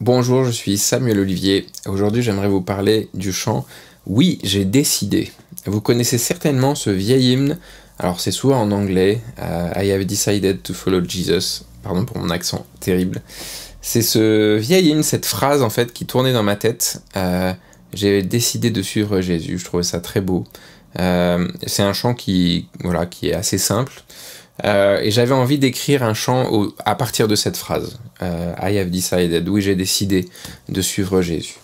Bonjour, je suis Samuel Olivier. Aujourd'hui, j'aimerais vous parler du chant Oui, j'ai décidé. Vous connaissez certainement ce vieil hymne. Alors, c'est souvent en anglais euh, I have decided to follow Jesus. Pardon pour mon accent terrible. C'est ce vieil hymne, cette phrase en fait qui tournait dans ma tête. Euh, j'ai décidé de suivre Jésus. Je trouvais ça très beau. Euh, c'est un chant qui, voilà, qui est assez simple. Euh, et j'avais envie d'écrire un chant à partir de cette phrase. Euh, I have decided, oui j'ai décidé de suivre Jésus.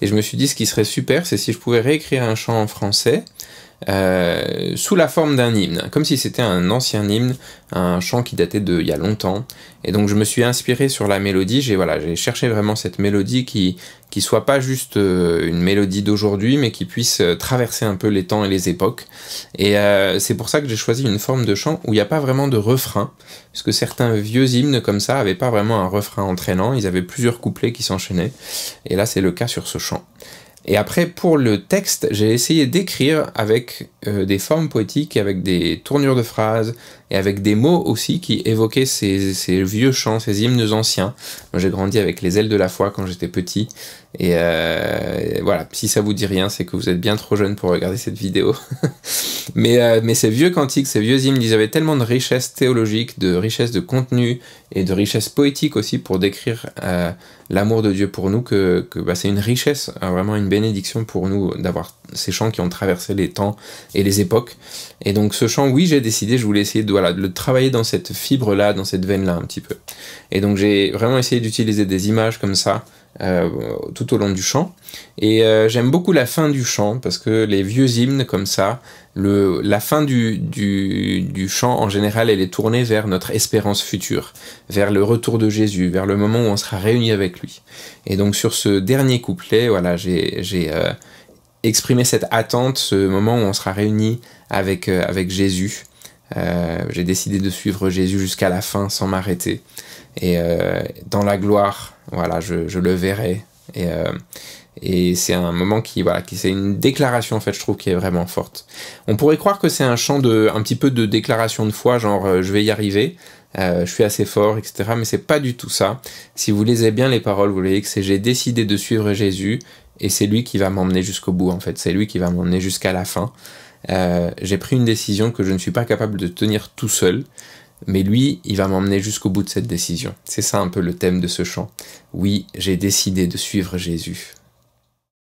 Et je me suis dit ce qui serait super, c'est si je pouvais réécrire un chant en français euh, sous la forme d'un hymne, comme si c'était un ancien hymne, un chant qui datait d'il y a longtemps. Et donc je me suis inspiré sur la mélodie, j'ai voilà, j'ai cherché vraiment cette mélodie qui qui soit pas juste euh, une mélodie d'aujourd'hui, mais qui puisse euh, traverser un peu les temps et les époques. Et c'est pour ça que j'ai choisi une forme de chant où il n'y a pas vraiment de refrain, que certains vieux hymnes comme ça n'avaient pas vraiment un refrain entraînant, ils avaient plusieurs couplets qui s'enchaînaient. Et là c'est le cas sur ce chant. Et après, pour le texte, j'ai essayé d'écrire avec euh, des formes poétiques avec des tournures de phrases et avec des mots aussi qui évoquaient ces, vieux chants, ces hymnes anciens. j'ai grandi avec les ailes de la foi quand j'étais petit euh, et voilà, si ça vous dit rien, c'est que vous êtes bien trop jeune pour regarder cette vidéo. mais, euh, mais ces vieux cantiques, ces vieux hymnes, ils avaient tellement de richesse théologique, de richesse de contenu et de richesse poétique aussi pour décrire l'amour de Dieu pour nous que, bah, c'est une richesse, hein, vraiment une bénédiction pour nous d'avoir ces chants qui ont traversé les temps, et les époques. Et donc ce chant, oui, j'ai décidé, je voulais essayer de, voilà, de le travailler dans cette fibre-là, dans cette veine-là un petit peu. Et donc j'ai vraiment essayé d'utiliser des images comme ça. Euh, tout au long du chant. Et euh, j'aime beaucoup la fin du chant parce que les vieux hymnes comme ça, le, la fin du, du, du, chant en général, elle est tournée vers notre espérance future, vers le retour de Jésus, vers le moment où on sera réunis avec lui. Et donc sur ce dernier couplet, voilà, j'ai euh, exprimer cette attente, ce moment où on sera réunis avec, euh, avec Jésus. Euh, j'ai décidé de suivre Jésus jusqu'à la fin sans m'arrêter. Et euh, dans la gloire, voilà, je, le verrai. Et, c'est un moment qui, voilà, c'est une déclaration en fait, je trouve, qui est vraiment forte. On pourrait croire que c'est un chant de, un petit peu de déclaration de foi, genre je vais y arriver. je suis assez fort, etc. Mais c'est pas du tout ça. Si vous lisez bien les paroles, vous voyez que c'est j'ai décidé de suivre Jésus et c'est lui qui va m'emmener jusqu'au bout en fait, c'est lui qui va m'emmener jusqu'à la fin. Euh, j'ai pris une décision que je ne suis pas capable de tenir tout seul, mais lui, il va m'emmener jusqu'au bout de cette décision. C'est ça un peu le thème de ce chant. Oui, j'ai décidé de suivre Jésus.